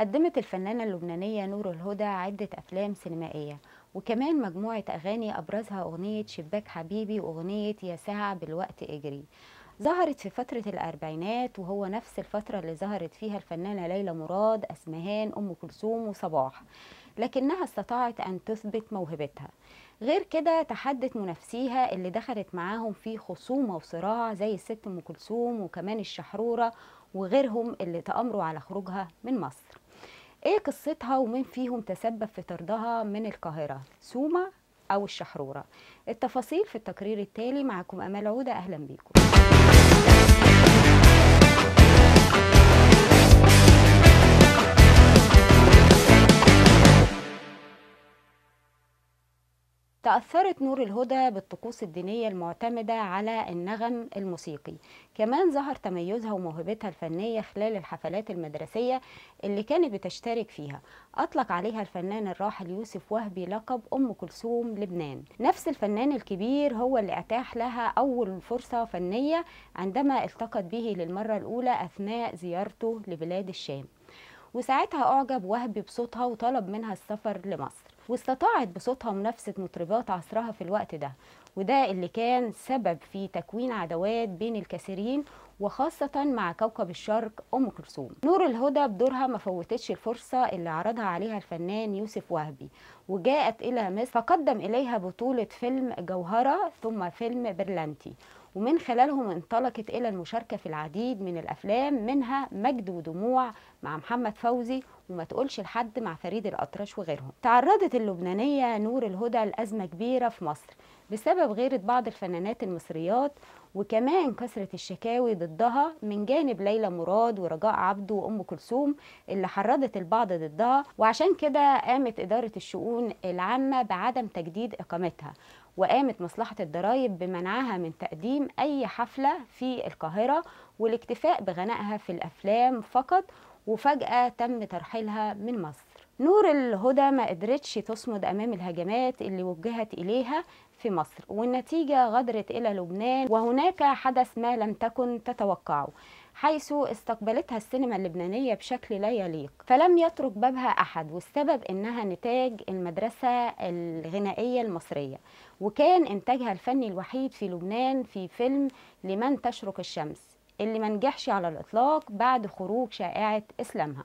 قدمت الفنانة اللبنانية نور الهدى عدة أفلام سينمائية وكمان مجموعة أغاني أبرزها أغنية شباك حبيبي وأغنية يا ساعة بالوقت إجري ظهرت في فترة الأربعينات وهو نفس الفترة اللي ظهرت فيها الفنانة ليلى مراد أسمهان أم كلثوم وصباح لكنها استطاعت أن تثبت موهبتها غير كده تحدت منافسيها اللي دخلت معاهم في خصومة وصراع زي الست أم كلثوم وكمان الشحرورة وغيرهم اللي تأمروا على خروجها من مصر ايه قصتها ومين فيهم تسبب في طردها من القاهرة سوما أو الشحرورة التفاصيل في التقرير التالي معكم أمال عودة أهلا بيكم تأثرت نور الهدى بالطقوس الدينية المعتمدة على النغم الموسيقي كمان ظهر تميزها وموهبتها الفنية خلال الحفلات المدرسية اللي كانت بتشترك فيها أطلق عليها الفنان الراحل يوسف وهبي لقب أم كلثوم لبنان نفس الفنان الكبير هو اللي أتاح لها أول فرصة فنية عندما التقت به للمرة الأولى أثناء زيارته لبلاد الشام وساعتها أعجب وهبي بصوتها وطلب منها السفر لمصر واستطاعت بصوتها منافسة مطربات عصرها في الوقت ده وده اللي كان سبب في تكوين عداوات بين الكثيرين وخاصة مع كوكب الشرق أم كلثوم نور الهدى بدورها ما فوتتش الفرصة اللي عرضها عليها الفنان يوسف وهبي وجاءت إلى مصر فقدم إليها بطولة فيلم جوهرة ثم فيلم برلانتي ومن خلالهم انطلقت إلى المشاركة في العديد من الأفلام منها مجد ودموع مع محمد فوزي وما تقولش لحد مع فريد الأطرش وغيرهم تعرضت اللبنانية نور الهدى لأزمة كبيرة في مصر بسبب غيرة بعض الفنانات المصريات وكمان كثرة الشكاوي ضدها من جانب ليلى مراد ورجاء عبده وأم كلثوم اللي حرضت البعض ضدها وعشان كده قامت إدارة الشؤون العامة بعدم تجديد إقامتها وقامت مصلحة الضرائب بمنعها من تقديم أي حفلة في القاهرة والاكتفاء بغنائها في الأفلام فقط وفجأة تم ترحيلها من مصر نور الهدى ما قدرتش تصمد أمام الهجمات اللي وجهت إليها في مصر والنتيجة غدرت إلى لبنان وهناك حدث ما لم تكن تتوقعه حيث استقبلتها السينما اللبنانية بشكل لا يليق فلم يترك بابها أحد والسبب إنها نتاج المدرسة الغنائية المصرية وكان إنتاجها الفني الوحيد في لبنان في فيلم لمن تشرق الشمس اللي منجحش على الإطلاق بعد خروج شائعة إسلامها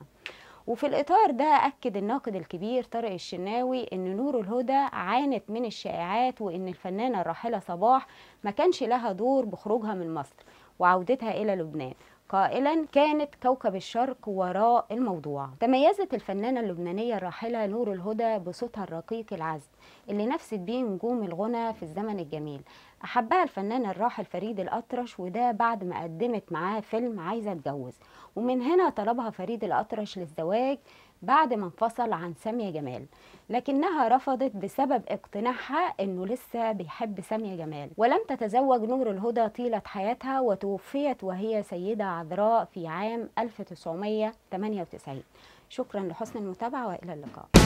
وفي الإطار ده أكد الناقد الكبير طارق الشناوي أن نور الهدى عانت من الشائعات وأن الفنانة الراحلة صباح ما كانش لها دور بخروجها من مصر وعودتها إلى لبنان قائلا كانت كوكب الشرق وراء الموضوع تميزت الفنانة اللبنانية الراحلة نور الهدى بصوتها الرقيق العذب اللي نفست بيه نجوم الغنى في الزمن الجميل أحبها الفنان الراحل فريد الأطرش وده بعد ما قدمت معاه فيلم عايزة أتجوز ومن هنا طلبها فريد الأطرش للزواج بعد ما انفصل عن سامية جمال لكنها رفضت بسبب اقتناعها انه لسه بيحب سامية جمال ولم تتزوج نور الهدى طيلة حياتها وتوفيت وهي سيدة عذراء في عام 1998 شكرا لحسن المتابعة وإلى اللقاء